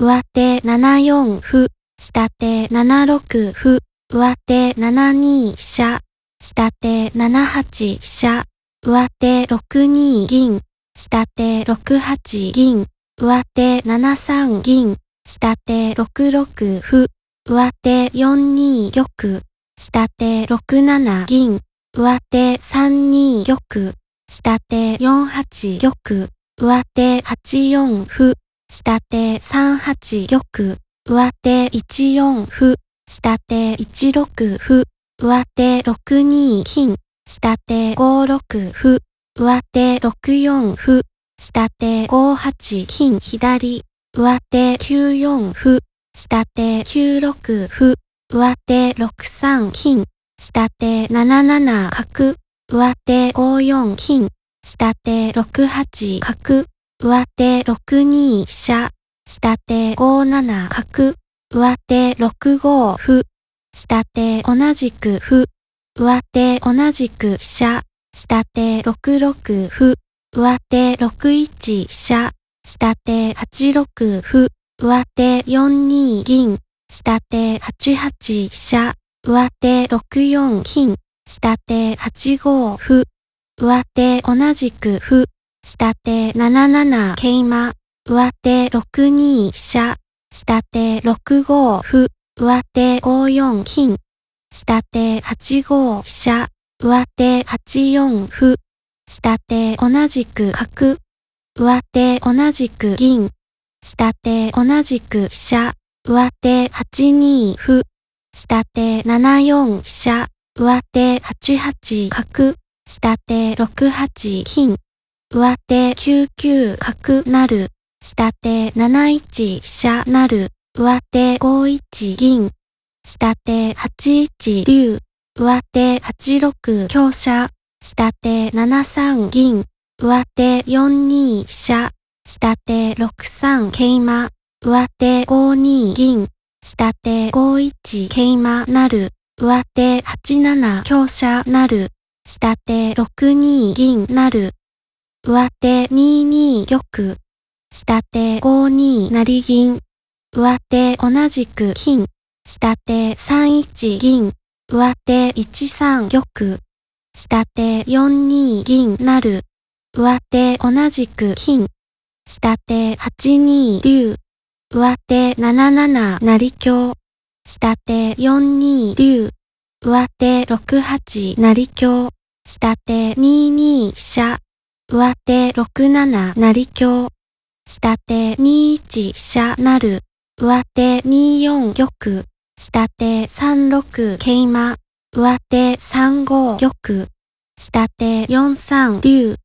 上手7四歩、下手7六歩、上手7二飛車、下手7八飛車、上手6二銀、下手6八銀、上手7三銀、下手6六歩、上手4二玉、下手6七銀、上手3二玉、下手4八玉、上手8四歩、下手三八玉、上手一四歩、下手一六歩、上手六二金、下手五六歩、上手六四歩、下手五八金左、上手九四歩、下手九六歩、上手六三金、下手7七角、上手五四金、下手六八角、上手6二飛車、下手5七角、上手6五歩、下手同じく歩、上手同じく飛車、下手6六歩、上手6一飛車、下手8六歩、上手4二銀、下手8八飛車、上手6四金、下手8五歩、上手同じく歩、下手7七桂馬、上手6二飛車、下手6五歩、上手5四金、下手8五飛車、上手8四歩、下手同じく角、上手同じく銀、下手同じく飛車、上手8二歩、下手7四飛車、上手8八角、下手6八金。上手9九角なる。下手7一飛車なる。上手5一銀。下手8一竜。上手8六強車。下手7三銀。上手4二飛車。下手6三桂馬。上手5二銀。下手5一桂馬なる。上手8七強車なる。下手6二銀なる。上手2二玉、下手5二成銀、上手同じく金、下手3一銀、上手1三玉、下手4二銀なる、上手同じく金、下手8二竜、上手7七成強、下手4二竜、上手6八成強、下手2二飛車。上手6七成香。下手2一飛車なる。上手2四玉。下手3六桂馬。上手3五玉。下手4三竜。